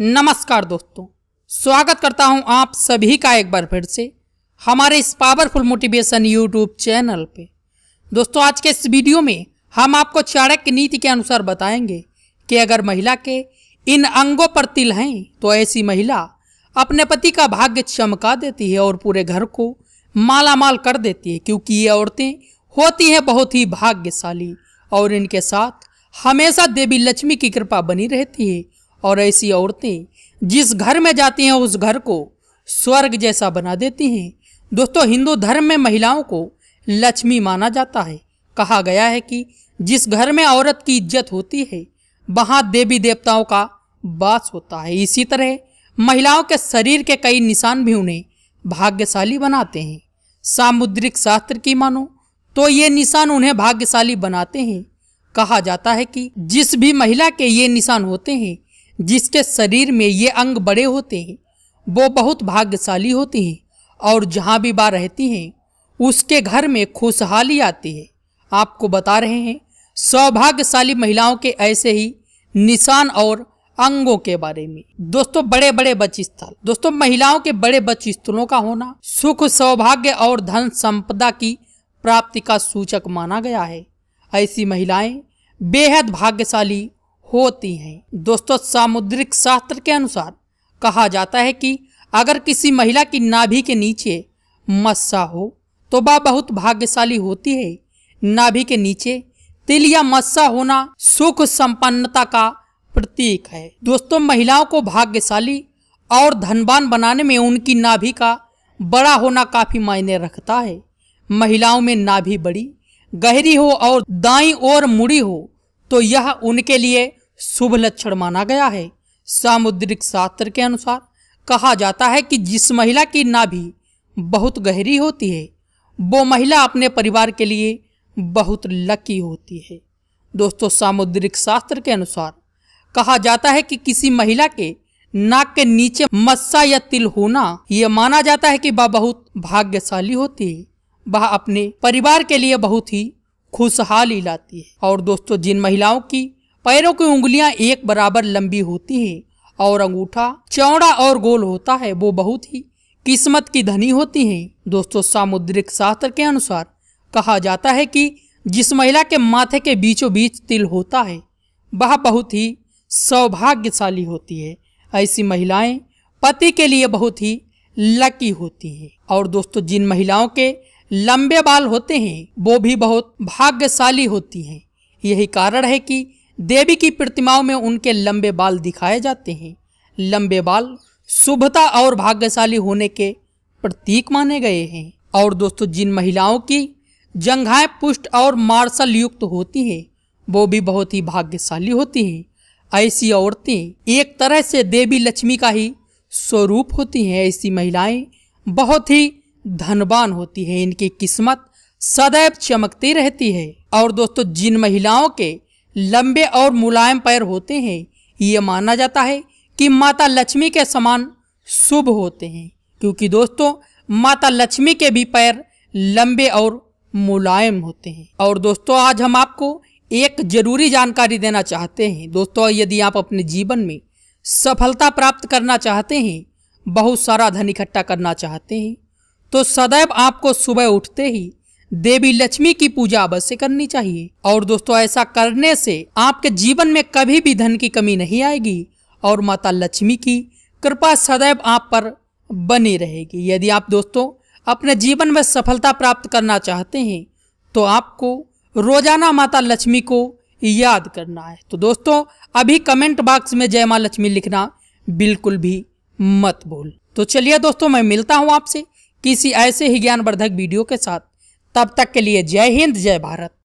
नमस्कार दोस्तों स्वागत करता हूं आप सभी का एक बार फिर से हमारे इस पावरफुल मोटिवेशन यूट्यूब चैनल पे दोस्तों आज के इस वीडियो में हम आपको चाणक्य नीति के अनुसार बताएंगे कि अगर महिला के इन अंगों पर तिल हैं तो ऐसी महिला अपने पति का भाग्य चमका देती है और पूरे घर को माला माल कर देती है क्योंकि ये औरतें होती हैं बहुत ही भाग्यशाली और इनके साथ हमेशा देवी लक्ष्मी की कृपा बनी रहती है और ऐसी औरतें जिस घर में जाती हैं उस घर को स्वर्ग जैसा बना देती हैं दोस्तों हिंदू धर्म में महिलाओं को लक्ष्मी माना जाता है कहा गया है कि जिस घर में औरत की इज्जत होती है वहाँ देवी देवताओं का वास होता है इसी तरह महिलाओं के शरीर के कई निशान भी उन्हें भाग्यशाली बनाते हैं सामुद्रिक शास्त्र की मानो तो ये निशान उन्हें भाग्यशाली बनाते हैं कहा जाता है कि जिस भी महिला के ये निशान होते हैं जिसके शरीर में ये अंग बड़े होते हैं वो बहुत भाग्यशाली होते हैं और जहाँ भी बा रहती हैं उसके घर में खुशहाली आती है आपको बता रहे हैं सौभाग्यशाली महिलाओं के ऐसे ही निशान और अंगों के बारे में दोस्तों बड़े बड़े बच स्थल दोस्तों महिलाओं के बड़े बच स्थलों का होना सुख सौभाग्य और धन संपदा की प्राप्ति का सूचक माना गया है ऐसी महिलाएं बेहद भाग्यशाली होती हैं दोस्तों सामुद्रिक शास्त्र के अनुसार कहा जाता है कि अगर किसी महिला की नाभि के नीचे मस्सा हो तो वह बहुत भाग्यशाली होती है नाभि के नीचे तिल या मस्सा होना सुख संपन्नता का प्रतीक है दोस्तों महिलाओं को भाग्यशाली और धनवान बनाने में उनकी नाभि का बड़ा होना काफी मायने रखता है महिलाओं में नाभि बड़ी गहरी हो और दाई और मुड़ी हो तो यह उनके लिए शुभ लक्षण माना गया है सामुद्रिक शास्त्र के अनुसार कहा जाता है कि जिस महिला की नाभि बहुत गहरी होती है वो महिला अपने परिवार के लिए बहुत लकी होती है दोस्तों सामुद्रिक शास्त्र के अनुसार कहा जाता है कि किसी महिला के नाक के नीचे मस्सा या तिल होना यह माना जाता है कि वह बहुत भाग्यशाली होती है वह अपने परिवार के लिए बहुत ही खुशहाली लाती है और दोस्तों जिन महिलाओं की पैरों की उंगलियां एक बराबर लंबी होती हैं और अंगूठा चौड़ा और गोल होता है वो बहुत ही किस्मत की धनी होती हैं दोस्तों सामुद्रिक शास्त्र के अनुसार कहा जाता है कि जिस महिला के माथे के बीचों बीच तिल होता है वह बहुत ही सौभाग्यशाली होती है ऐसी महिलाएं पति के लिए बहुत ही लकी होती हैं और दोस्तों जिन महिलाओं के लंबे बाल होते हैं वो भी बहुत भाग्यशाली होती हैं यही कारण है कि देवी की प्रतिमाओं में उनके लंबे बाल दिखाए जाते हैं लंबे बाल शुभता और भाग्यशाली होने के प्रतीक माने गए हैं और दोस्तों जिन महिलाओं की जंघाएं पुष्ट और मार्शल युक्त होती हैं वो भी बहुत ही भाग्यशाली होती हैं ऐसी औरतें एक तरह से देवी लक्ष्मी का ही स्वरूप होती हैं ऐसी महिलाएं बहुत ही धनबान होती है इनकी किस्मत सदैव चमकती रहती है और दोस्तों जिन महिलाओं के लंबे और मुलायम पैर होते हैं ये माना जाता है कि माता लक्ष्मी के समान शुभ होते हैं क्योंकि दोस्तों माता लक्ष्मी के भी पैर लंबे और मुलायम होते हैं और दोस्तों आज हम आपको एक जरूरी जानकारी देना चाहते हैं दोस्तों यदि आप अपने जीवन में सफलता प्राप्त करना चाहते हैं बहुत सारा धन इकट्ठा करना चाहते हैं तो सदैव आपको सुबह उठते ही देवी लक्ष्मी की पूजा अवश्य करनी चाहिए और दोस्तों ऐसा करने से आपके जीवन में कभी भी धन की कमी नहीं आएगी और माता लक्ष्मी की कृपा सदैव आप पर बनी रहेगी यदि आप दोस्तों अपने जीवन में सफलता प्राप्त करना चाहते हैं तो आपको रोजाना माता लक्ष्मी को याद करना है तो दोस्तों अभी कमेंट बॉक्स में जय माँ लक्ष्मी लिखना बिल्कुल भी मत भूल तो चलिए दोस्तों मैं मिलता हूँ आपसे किसी ऐसे ही ज्ञानवर्धक वीडियो के साथ तब तक के लिए जय हिंद जय भारत